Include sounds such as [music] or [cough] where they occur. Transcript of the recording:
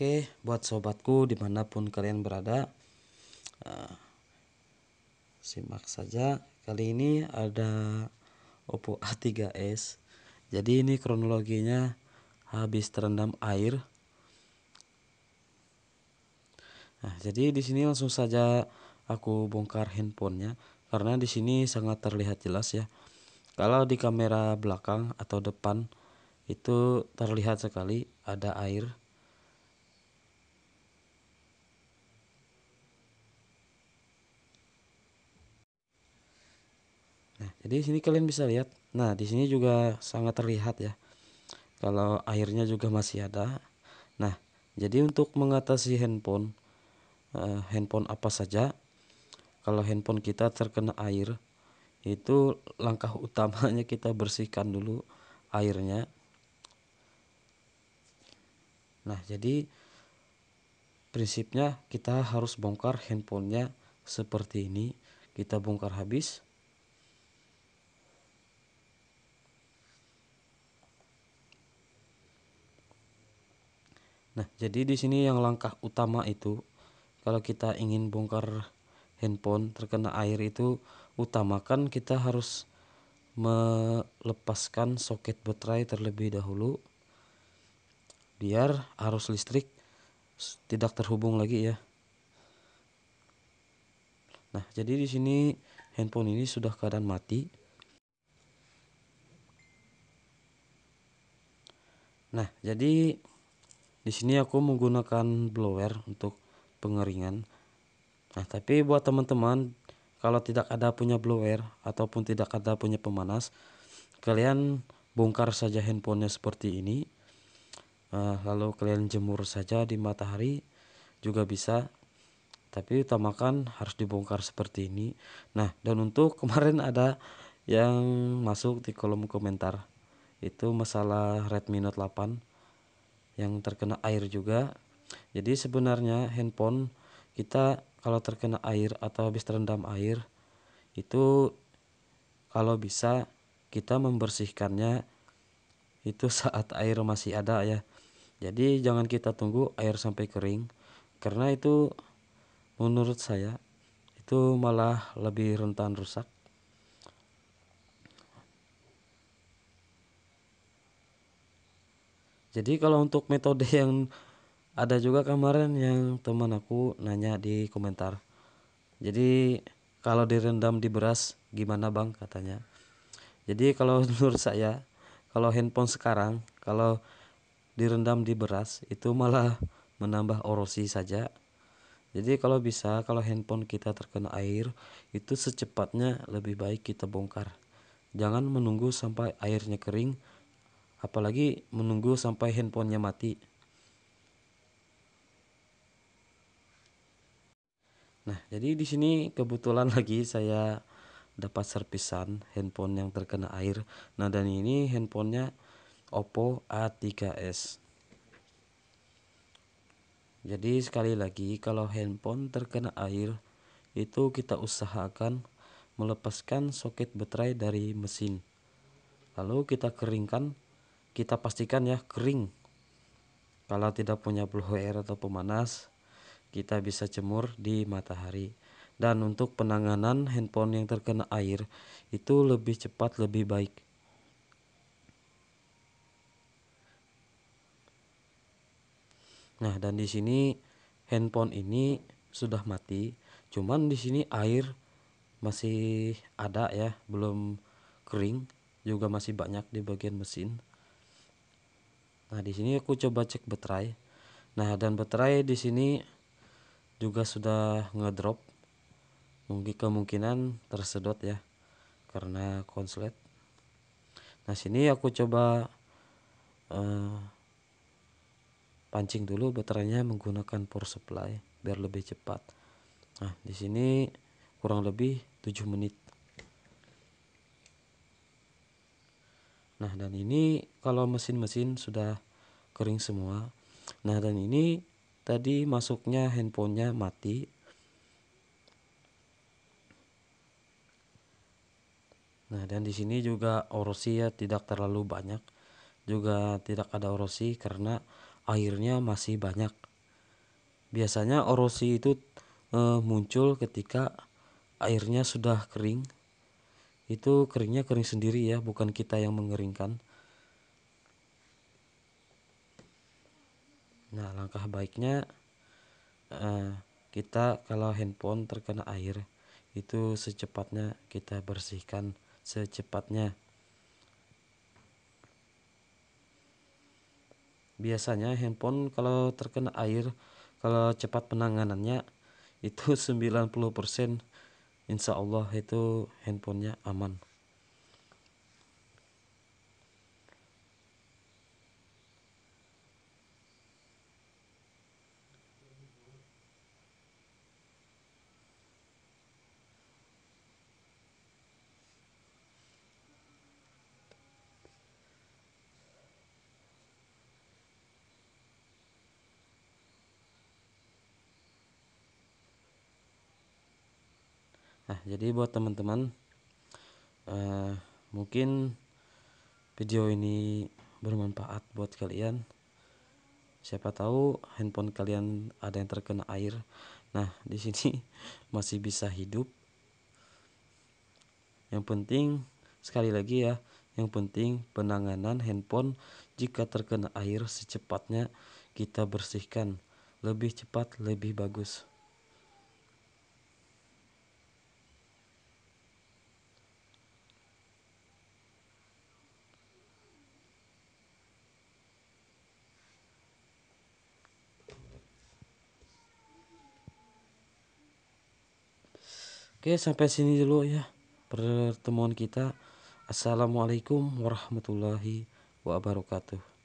Oke, buat sobatku dimanapun kalian berada, eh, simak saja. Kali ini ada Oppo A3s. Jadi ini kronologinya habis terendam air. Nah, jadi di sini langsung saja aku bongkar handphonenya karena di sini sangat terlihat jelas ya. Kalau di kamera belakang atau depan itu terlihat sekali ada air Nah, jadi di sini kalian bisa lihat. Nah, di sini juga sangat terlihat ya. Kalau airnya juga masih ada. Nah, jadi untuk mengatasi handphone uh, handphone apa saja kalau handphone kita terkena air itu langkah utamanya kita bersihkan dulu airnya. Nah, jadi prinsipnya kita harus bongkar handphonenya seperti ini. Kita bongkar habis Nah, jadi di sini yang langkah utama itu kalau kita ingin bongkar handphone terkena air itu utamakan kita harus melepaskan soket baterai terlebih dahulu biar arus listrik tidak terhubung lagi ya. Nah, jadi di sini handphone ini sudah keadaan mati. Nah, jadi di sini aku menggunakan blower untuk pengeringan. Nah, tapi buat teman-teman kalau tidak ada punya blower ataupun tidak ada punya pemanas, kalian bongkar saja handphonenya seperti ini. Uh, lalu kalian jemur saja di matahari juga bisa tapi utamakan harus dibongkar seperti ini nah dan untuk [laughs] kemarin ada yang masuk di kolom komentar itu masalah Redmi Note 8 yang terkena air juga jadi sebenarnya handphone kita kalau terkena air atau habis terendam air itu kalau bisa kita membersihkannya itu [laughs] saat air masih ada ya jadi jangan kita tunggu air sampai kering karena itu menurut saya itu malah lebih rentan rusak jadi kalau untuk metode [laughs] yang ada juga kemarin yang teman aku nanya di komentar jadi kalau direndam di beras gimana bang katanya jadi kalau [laughs] menurut saya kalau handphone sekarang kalau direndam di beras itu malah menambah orosi saja jadi kalau bisa kalau handphone kita terkena air itu secepatnya lebih baik kita bongkar. Jangan menunggu sampai airnya kering apalagi menunggu sampai handphonenya mati. Nah, jadi di sini kebetulan [laughs] lagi saya dapat servisan handphone yang terkena air. Nah, dan ini handphonenya Oppo A3s. Jadi sekali lagi kalau handphone terkena air itu kita usahakan melepaskan soket baterai dari mesin. Lalu kita keringkan kita pastikan ya kering kalau tidak punya blower atau pemanas kita bisa jemur di matahari dan untuk penanganan handphone yang terkena air itu lebih cepat lebih baik nah dan di sini handphone ini sudah mati cuman di sini air masih ada ya belum kering juga masih banyak di bagian mesin Nah, di sini aku coba cek baterai. Nah, dan baterai di sini juga sudah ngedrop. Mungkin kemungkinan tersedot ya karena konslet. Nah, sini aku coba uh, pancing dulu baterainya menggunakan power supply biar lebih cepat. Nah, di sini kurang lebih 7 menit Nah, dan ini kalau mesin-mesin sudah kering semua. Nah, dan ini tadi masuknya handphonenya mati. Nah, dan di sini juga orosi ya tidak terlalu banyak. Juga tidak ada orosi karena airnya masih banyak. Biasanya orosi itu e, muncul ketika airnya sudah kering itu keringnya kering sendiri ya bukan kita yang mengeringkan nah langkah baiknya uh, kita kalau handphone terkena air itu secepatnya kita bersihkan secepatnya biasanya handphone kalau terkena air kalau cepat penanganannya itu 90% [laughs] insya Allah itu handphonenya aman jadi buat teman-teman uh, mungkin video ini bermanfaat buat kalian siapa tahu handphone kalian ada yang terkena air nah di sini [laughs] masih bisa hidup yang penting sekali lagi ya yang penting penanganan handphone jika terkena air secepatnya kita bersihkan lebih cepat lebih bagus Oke, sampai sini dulu ya pertemuan kita. Assalamualaikum warahmatullahi wabarakatuh.